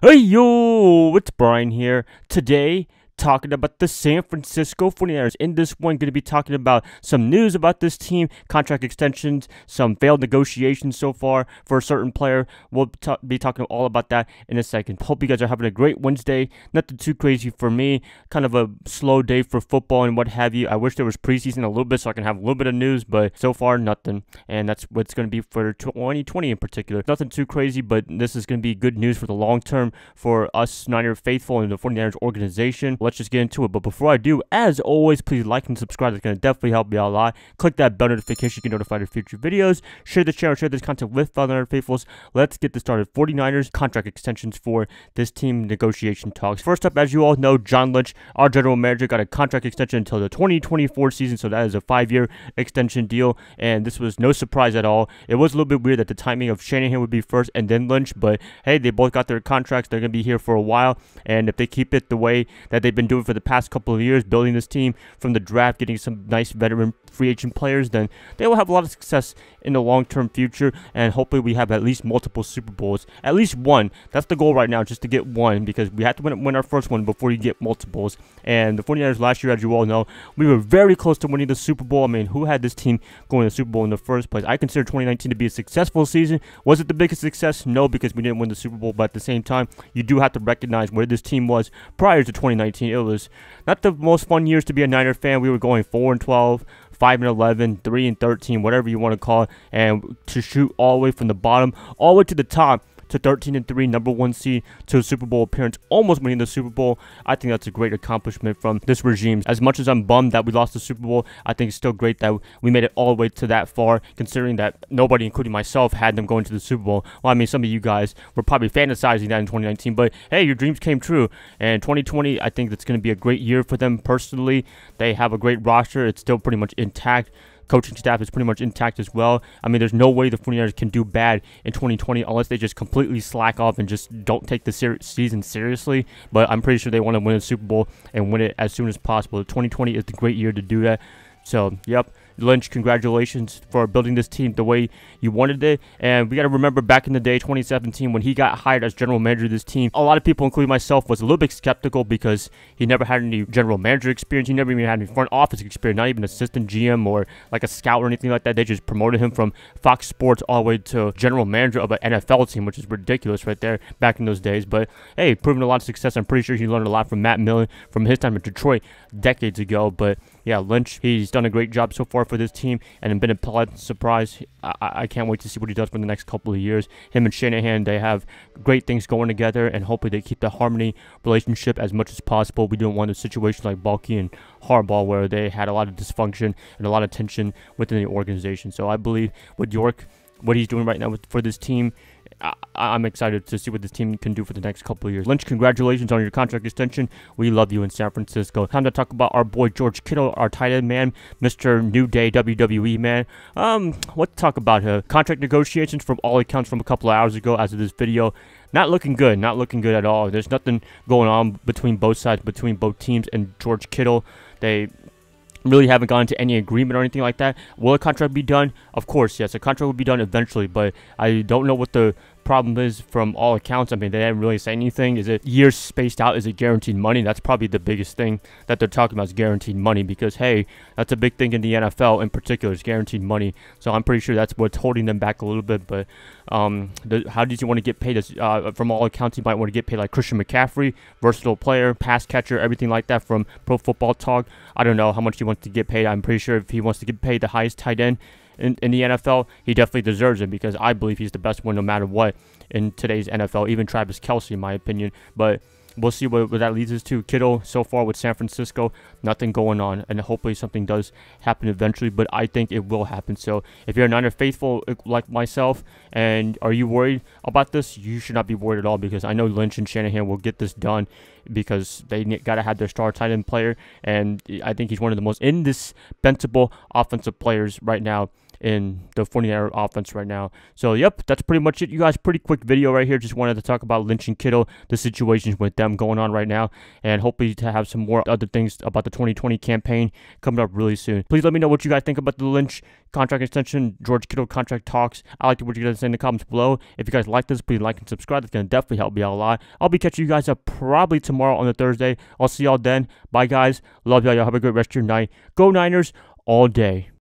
Hey yo, it's Brian here. Today talking about the San Francisco 49ers. In this one, going to be talking about some news about this team, contract extensions, some failed negotiations so far for a certain player. We'll be talking all about that in a second. Hope you guys are having a great Wednesday. Nothing too crazy for me. Kind of a slow day for football and what have you. I wish there was preseason a little bit so I can have a little bit of news, but so far, nothing. And that's what's going to be for 2020 in particular. Nothing too crazy, but this is going to be good news for the long term for us Niner faithful and the 49ers organization let's just get into it. But before I do, as always, please like and subscribe. It's going to definitely help me out a lot. Click that bell notification. You can notify of future videos. Share the channel. Share this content with other faithfuls. Let's get this started. 49ers contract extensions for this team negotiation talks. First up, as you all know, John Lynch, our general manager, got a contract extension until the 2024 season. So that is a five-year extension deal. And this was no surprise at all. It was a little bit weird that the timing of Shanahan would be first and then Lynch. But hey, they both got their contracts. They're going to be here for a while. And if they keep it the way that they've been doing for the past couple of years, building this team from the draft, getting some nice veteran free agent players, then they will have a lot of success in the long term future. And hopefully, we have at least multiple Super Bowls, at least one. That's the goal right now, just to get one, because we have to win, win our first one before you get multiples. And the 49ers last year, as you all know, we were very close to winning the Super Bowl. I mean, who had this team going to the Super Bowl in the first place? I consider 2019 to be a successful season. Was it the biggest success? No, because we didn't win the Super Bowl. But at the same time, you do have to recognize where this team was prior to 2019. It was not the most fun years to be a Niner fan. We were going 4 and 12. 5 and 11, 3 and 13, whatever you want to call it, and to shoot all the way from the bottom all the way to the top to 13 and 3, number one seed to a Super Bowl appearance, almost winning the Super Bowl. I think that's a great accomplishment from this regime. As much as I'm bummed that we lost the Super Bowl, I think it's still great that we made it all the way to that far, considering that nobody, including myself, had them going to the Super Bowl. Well, I mean, some of you guys were probably fantasizing that in 2019, but hey, your dreams came true. And 2020, I think that's going to be a great year for them personally. They have a great roster, it's still pretty much intact coaching staff is pretty much intact as well. I mean, there's no way the 49ers can do bad in 2020 unless they just completely slack off and just don't take the ser- season seriously. But I'm pretty sure they want to win the Super Bowl and win it as soon as possible. 2020 is the great year to do that. So, yep. Lynch, congratulations for building this team the way you wanted it. And we got to remember back in the day, 2017, when he got hired as general manager of this team, a lot of people, including myself, was a little bit skeptical because he never had any general manager experience. He never even had any front office experience, not even assistant GM or like a scout or anything like that. They just promoted him from Fox Sports all the way to general manager of an NFL team, which is ridiculous right there back in those days. But hey, proven a lot of success. I'm pretty sure he learned a lot from Matt Millen from his time in Detroit decades ago. But yeah, Lynch, he's done a great job so far for this team, and been a pleasant surprise. I, I can't wait to see what he does for the next couple of years. Him and Shanahan, they have great things going together, and hopefully they keep the harmony relationship as much as possible. We don't want a situation like Balky and Harbaugh where they had a lot of dysfunction and a lot of tension within the organization. So I believe with York, what he's doing right now with, for this team, I, am excited to see what this team can do for the next couple of years. Lynch, congratulations on your contract extension. We love you in San Francisco. Time to talk about our boy George Kittle, our tight end man, Mr. New Day WWE man. Um, let's talk about him. Contract negotiations from all accounts from a couple of hours ago as of this video not looking good, not looking good at all. There's nothing going on between both sides, between both teams and George Kittle. They really haven't gotten to any agreement or anything like that. Will a contract be done? Of course, yes, a contract will be done eventually, but I don't know what the problem is, from all accounts, I mean, they haven't really said anything. Is it years spaced out? Is it guaranteed money? That's probably the biggest thing that they're talking about is guaranteed money because, hey, that's a big thing in the NFL in particular is guaranteed money. So I'm pretty sure that's what's holding them back a little bit. But um, the, how did you want to get paid? As, uh, from all accounts, you might want to get paid like Christian McCaffrey, versatile player, pass catcher, everything like that from Pro Football Talk. I don't know how much he wants to get paid. I'm pretty sure if he wants to get paid the highest tight end, in, in the NFL, he definitely deserves it because I believe he's the best one no matter what in today's NFL, even Travis Kelsey, in my opinion. But we'll see what, what, that leads us to. Kittle, so far with San Francisco, nothing going on, and hopefully something does happen eventually. But I think it will happen. So if you're a Niner faithful uh, like myself, and are you worried about this, you should not be worried at all because I know Lynch and Shanahan will get this done because they got to have their star tight end player, and I think he's one of the most indispensable offensive players right now in the 49er offense right now. So, yep, that's pretty much it, you guys. Pretty quick video right here. Just wanted to talk about Lynch and Kittle, the situations with them going on right now, and hopefully to have some more other things about the 2020 campaign coming up really soon. Please let me know what you guys think about the Lynch contract extension, George Kittle contract talks. I like what you guys say in the comments below. If you guys like this, please like and subscribe. That's going to definitely help me out a lot. I'll be catching you guys up probably tomorrow on the Thursday. I'll see y'all then. Bye, guys. Love y'all. Y'all have a great rest of your night. Go Niners all day.